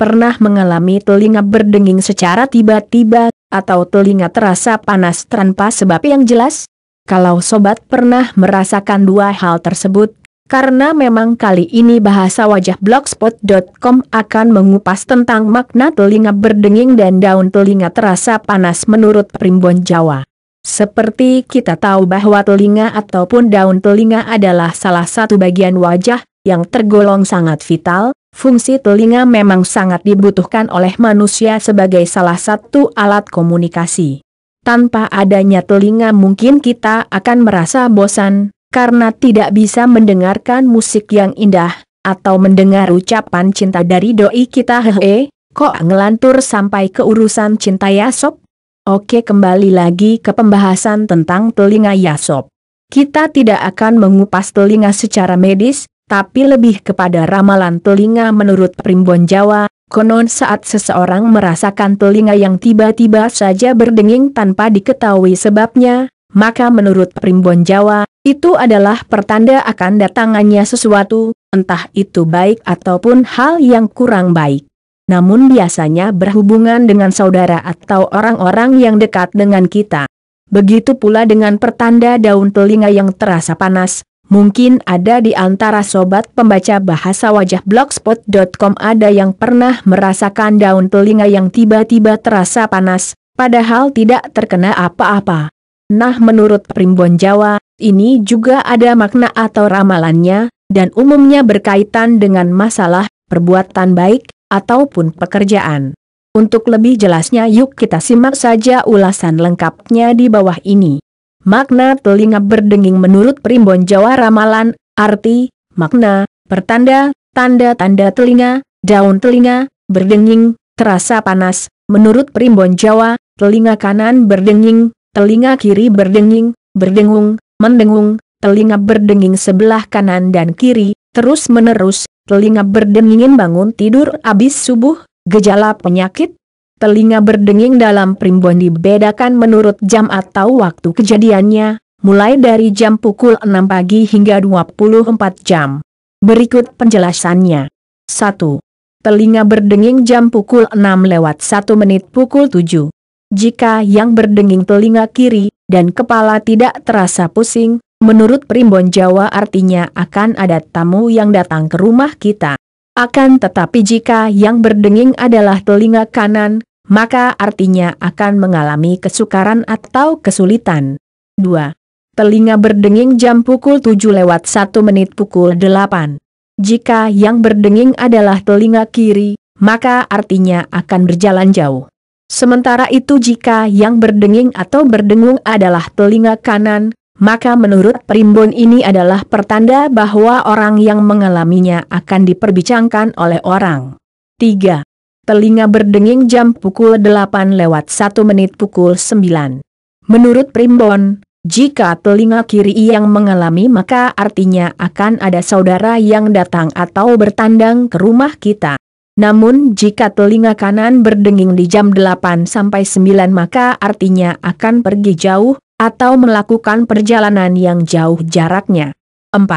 pernah mengalami telinga berdenging secara tiba-tiba, atau telinga terasa panas tanpa sebab yang jelas? Kalau sobat pernah merasakan dua hal tersebut, karena memang kali ini bahasa wajah blogspot.com akan mengupas tentang makna telinga berdenging dan daun telinga terasa panas menurut primbon Jawa. Seperti kita tahu bahwa telinga ataupun daun telinga adalah salah satu bagian wajah yang tergolong sangat vital, Fungsi telinga memang sangat dibutuhkan oleh manusia sebagai salah satu alat komunikasi. Tanpa adanya telinga mungkin kita akan merasa bosan, karena tidak bisa mendengarkan musik yang indah, atau mendengar ucapan cinta dari doi kita hehe, kok ngelantur sampai ke urusan cinta ya sob? Oke kembali lagi ke pembahasan tentang telinga ya sob. Kita tidak akan mengupas telinga secara medis, tapi lebih kepada ramalan telinga menurut primbon Jawa, konon saat seseorang merasakan telinga yang tiba-tiba saja berdenging tanpa diketahui sebabnya, maka menurut primbon Jawa, itu adalah pertanda akan datangannya sesuatu, entah itu baik ataupun hal yang kurang baik namun biasanya berhubungan dengan saudara atau orang-orang yang dekat dengan kita. Begitu pula dengan pertanda daun telinga yang terasa panas, Mungkin ada di antara sobat pembaca bahasa wajah blogspot.com ada yang pernah merasakan daun telinga yang tiba-tiba terasa panas, padahal tidak terkena apa-apa. Nah menurut primbon Jawa, ini juga ada makna atau ramalannya, dan umumnya berkaitan dengan masalah, perbuatan baik, ataupun pekerjaan. Untuk lebih jelasnya yuk kita simak saja ulasan lengkapnya di bawah ini. Makna telinga berdenging menurut Primbon Jawa Ramalan, arti, makna, pertanda, tanda-tanda telinga, daun telinga, berdenging, terasa panas. Menurut Primbon Jawa, telinga kanan berdenging, telinga kiri berdenging, berdengung, mendengung, telinga berdenging sebelah kanan dan kiri, terus menerus, telinga berdengingin bangun tidur abis subuh, gejala penyakit, Telinga berdenging dalam primbon dibedakan menurut jam atau waktu kejadiannya, mulai dari jam pukul 6 pagi hingga 24 jam. Berikut penjelasannya. 1. Telinga berdenging jam pukul 6 lewat 1 menit pukul 7. Jika yang berdenging telinga kiri, dan kepala tidak terasa pusing, menurut primbon Jawa artinya akan ada tamu yang datang ke rumah kita. Akan tetapi jika yang berdenging adalah telinga kanan, maka artinya akan mengalami kesukaran atau kesulitan. 2. Telinga berdenging jam pukul 7 lewat 1 menit pukul 8. Jika yang berdenging adalah telinga kiri, maka artinya akan berjalan jauh. Sementara itu jika yang berdenging atau berdengung adalah telinga kanan, maka menurut primbon ini adalah pertanda bahwa orang yang mengalaminya akan diperbincangkan oleh orang. 3. Telinga berdenging jam pukul 8 lewat 1 menit pukul 9. Menurut Primbon, jika telinga kiri yang mengalami maka artinya akan ada saudara yang datang atau bertandang ke rumah kita. Namun jika telinga kanan berdenging di jam 8 sampai 9 maka artinya akan pergi jauh, atau melakukan perjalanan yang jauh jaraknya. 4.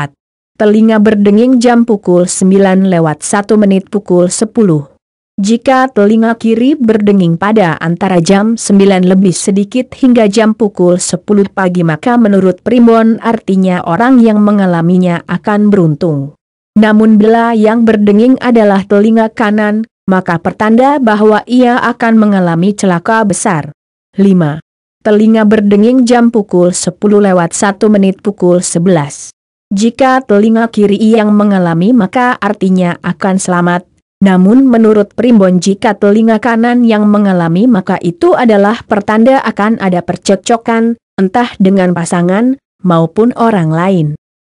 Telinga berdenging jam pukul 9 lewat 1 menit pukul 10. Jika telinga kiri berdenging pada antara jam 9 lebih sedikit hingga jam pukul 10 pagi maka menurut Primbon artinya orang yang mengalaminya akan beruntung. Namun bila yang berdenging adalah telinga kanan, maka pertanda bahwa ia akan mengalami celaka besar. 5. Telinga berdenging jam pukul 10 lewat 1 menit pukul 11. Jika telinga kiri yang mengalami maka artinya akan selamat, namun menurut Primbon jika telinga kanan yang mengalami maka itu adalah pertanda akan ada percekcokan, entah dengan pasangan, maupun orang lain.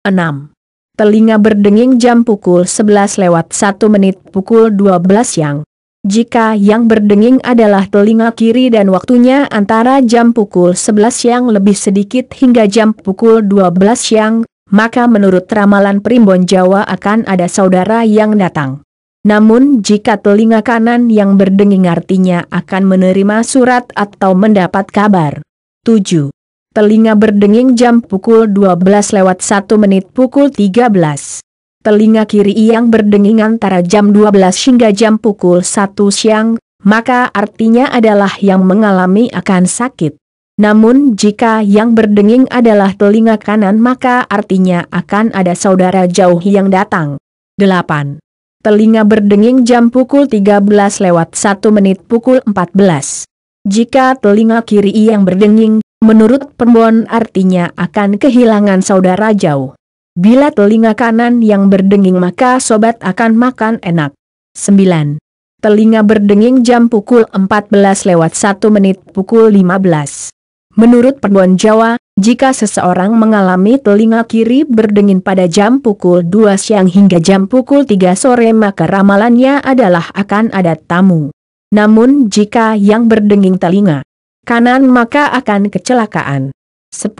6. Telinga berdenging jam pukul 11 lewat 1 menit pukul 12 siang. Jika yang berdenging adalah telinga kiri dan waktunya antara jam pukul 11 siang lebih sedikit hingga jam pukul 12 siang, maka menurut ramalan Primbon Jawa akan ada saudara yang datang. Namun jika telinga kanan yang berdenging artinya akan menerima surat atau mendapat kabar. 7. Telinga berdenging jam pukul 12 lewat 1 menit pukul 13. Telinga kiri yang berdenging antara jam 12 hingga jam pukul 1 siang, maka artinya adalah yang mengalami akan sakit. Namun jika yang berdenging adalah telinga kanan maka artinya akan ada saudara jauh yang datang. 8 telinga berdenging jam pukul 13 lewat 1 menit pukul 14. Jika telinga kiri yang berdenging, menurut Pembon artinya akan kehilangan saudara jauh. Bila telinga kanan yang berdenging maka sobat akan makan enak. 9. Telinga berdenging jam pukul 14 lewat 1 menit pukul 15. Menurut Pembon Jawa, jika seseorang mengalami telinga kiri berdengin pada jam pukul 2 siang hingga jam pukul 3 sore maka ramalannya adalah akan ada tamu. Namun jika yang berdenging telinga kanan maka akan kecelakaan. 10.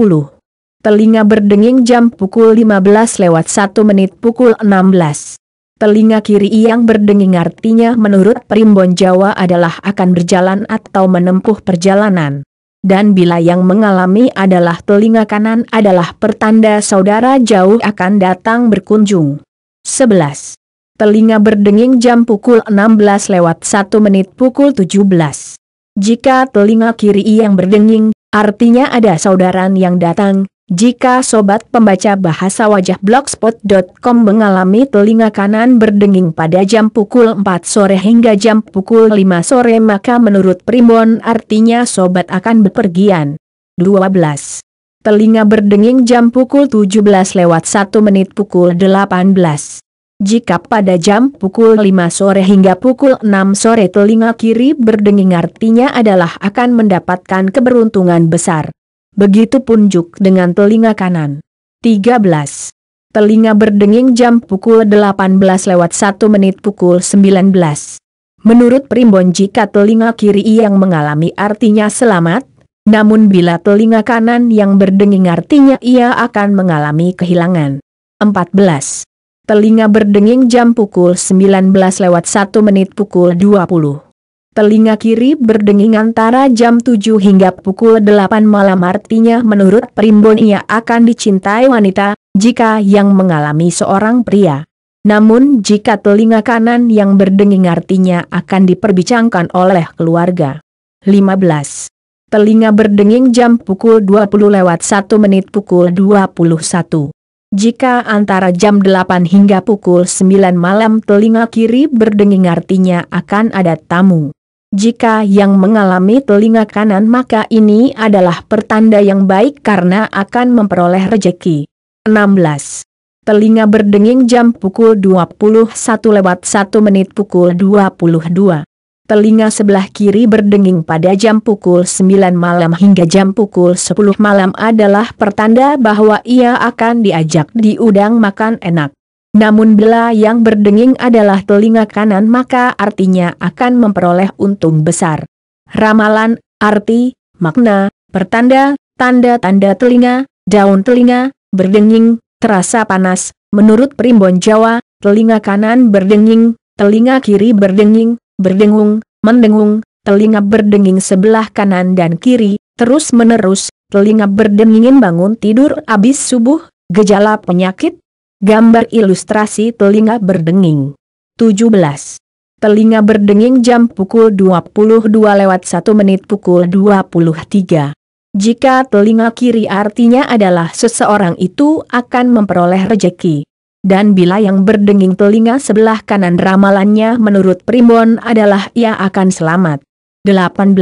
Telinga berdenging jam pukul 15 lewat 1 menit pukul 16. Telinga kiri yang berdenging artinya menurut primbon Jawa adalah akan berjalan atau menempuh perjalanan dan bila yang mengalami adalah telinga kanan adalah pertanda saudara jauh akan datang berkunjung. 11. Telinga berdenging jam pukul 16 lewat 1 menit pukul 17. Jika telinga kiri yang berdenging, artinya ada saudara yang datang, jika sobat pembaca bahasa wajah blogspot.com mengalami telinga kanan berdenging pada jam pukul 4 sore hingga jam pukul 5 sore maka menurut Primbon artinya sobat akan berpergian. 12. Telinga berdenging jam pukul 17 lewat 1 menit pukul 18. Jika pada jam pukul 5 sore hingga pukul 6 sore telinga kiri berdenging artinya adalah akan mendapatkan keberuntungan besar. Begitu punjuk dengan telinga kanan. 13. Telinga berdenging jam pukul 18 lewat 1 menit pukul 19. Menurut Primbon jika telinga kiri yang mengalami artinya selamat, namun bila telinga kanan yang berdenging artinya ia akan mengalami kehilangan. 14. Telinga berdenging jam pukul 19 lewat 1 menit pukul 20. Telinga kiri berdenging antara jam 7 hingga pukul 8 malam artinya menurut Primbon ia akan dicintai wanita, jika yang mengalami seorang pria. Namun jika telinga kanan yang berdenging artinya akan diperbincangkan oleh keluarga. 15. Telinga berdenging jam pukul 20 lewat 1 menit pukul 21. Jika antara jam 8 hingga pukul 9 malam telinga kiri berdenging artinya akan ada tamu. Jika yang mengalami telinga kanan maka ini adalah pertanda yang baik karena akan memperoleh rejeki. 16. Telinga berdenging jam pukul 21 lewat 1 menit pukul 22 telinga sebelah kiri berdenging pada jam pukul 9 malam hingga jam pukul 10 malam adalah pertanda bahwa ia akan diajak diudang makan enak. Namun bila yang berdenging adalah telinga kanan maka artinya akan memperoleh untung besar. Ramalan, arti, makna, pertanda, tanda-tanda telinga, daun telinga, berdenging, terasa panas, menurut primbon Jawa, telinga kanan berdenging, telinga kiri berdenging, berdengung, mendengung, telinga berdenging sebelah kanan dan kiri, terus menerus, telinga berdengingin bangun tidur abis subuh, gejala penyakit, Gambar ilustrasi telinga berdenging. 17. Telinga berdenging jam pukul 22 lewat 1 menit pukul 23. Jika telinga kiri artinya adalah seseorang itu akan memperoleh rejeki. Dan bila yang berdenging telinga sebelah kanan ramalannya menurut Primbon adalah ia akan selamat. 18.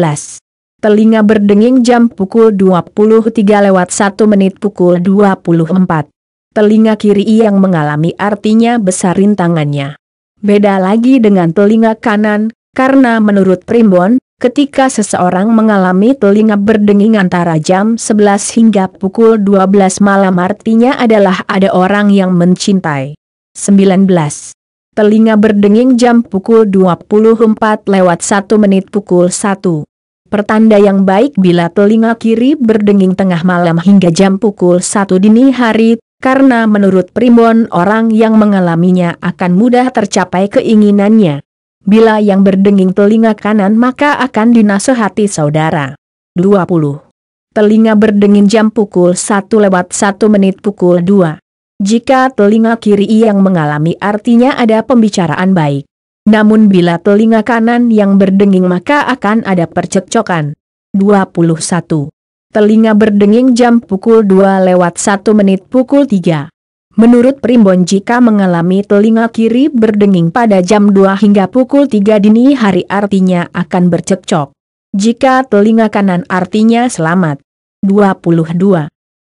Telinga berdenging jam pukul 23 lewat 1 menit pukul 24. Telinga kiri yang mengalami artinya besarin tangannya. Beda lagi dengan telinga kanan, karena menurut Primbon, ketika seseorang mengalami telinga berdenging antara jam 11 hingga pukul 12 malam artinya adalah ada orang yang mencintai. 19. Telinga berdenging jam pukul 24 lewat 1 menit pukul 1. Pertanda yang baik bila telinga kiri berdenging tengah malam hingga jam pukul 1 dini hari, karena menurut Primbon orang yang mengalaminya akan mudah tercapai keinginannya. Bila yang berdenging telinga kanan maka akan dinasehati saudara. 20. Telinga berdenging jam pukul 1 lewat 1 menit pukul 2. Jika telinga kiri yang mengalami artinya ada pembicaraan baik. Namun bila telinga kanan yang berdenging maka akan ada percekcokan. 21. Telinga berdenging jam pukul 2 lewat 1 menit pukul 3. Menurut Primbon jika mengalami telinga kiri berdenging pada jam 2 hingga pukul 3 dini hari artinya akan bercekcok. Jika telinga kanan artinya selamat. 22.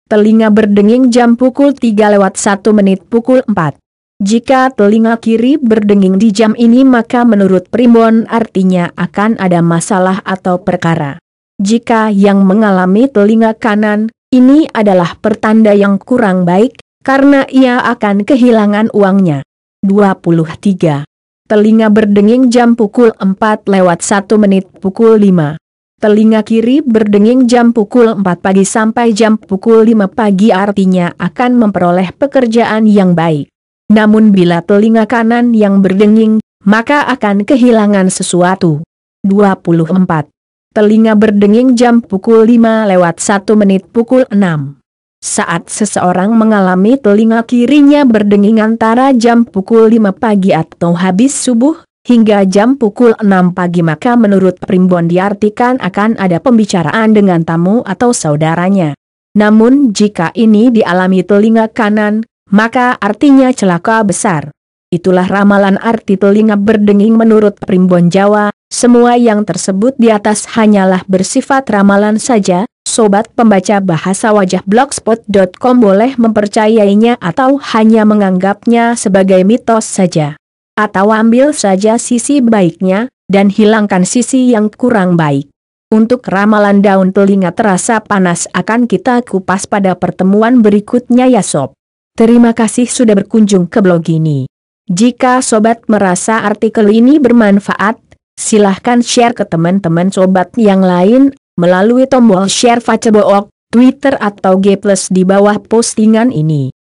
Telinga berdenging jam pukul 3 lewat 1 menit pukul 4. Jika telinga kiri berdenging di jam ini maka menurut Primbon artinya akan ada masalah atau perkara. Jika yang mengalami telinga kanan, ini adalah pertanda yang kurang baik, karena ia akan kehilangan uangnya. 23. Telinga berdenging jam pukul 4 lewat 1 menit pukul 5. Telinga kiri berdenging jam pukul 4 pagi sampai jam pukul 5 pagi artinya akan memperoleh pekerjaan yang baik. Namun bila telinga kanan yang berdenging, maka akan kehilangan sesuatu. 24 telinga berdenging jam pukul 5 lewat 1 menit pukul 6. Saat seseorang mengalami telinga kirinya berdenging antara jam pukul 5 pagi atau habis subuh, hingga jam pukul 6 pagi maka menurut Primbon diartikan akan ada pembicaraan dengan tamu atau saudaranya. Namun jika ini dialami telinga kanan, maka artinya celaka besar. Itulah ramalan arti telinga berdenging menurut Primbon Jawa, semua yang tersebut di atas hanyalah bersifat ramalan saja, sobat pembaca bahasa wajah blogspot.com boleh mempercayainya atau hanya menganggapnya sebagai mitos saja. Atau ambil saja sisi baiknya, dan hilangkan sisi yang kurang baik. Untuk ramalan daun telinga terasa panas akan kita kupas pada pertemuan berikutnya ya sob. Terima kasih sudah berkunjung ke blog ini. Jika sobat merasa artikel ini bermanfaat, Silahkan share ke teman-teman sobat yang lain, melalui tombol share Facebook, Twitter atau G+, di bawah postingan ini.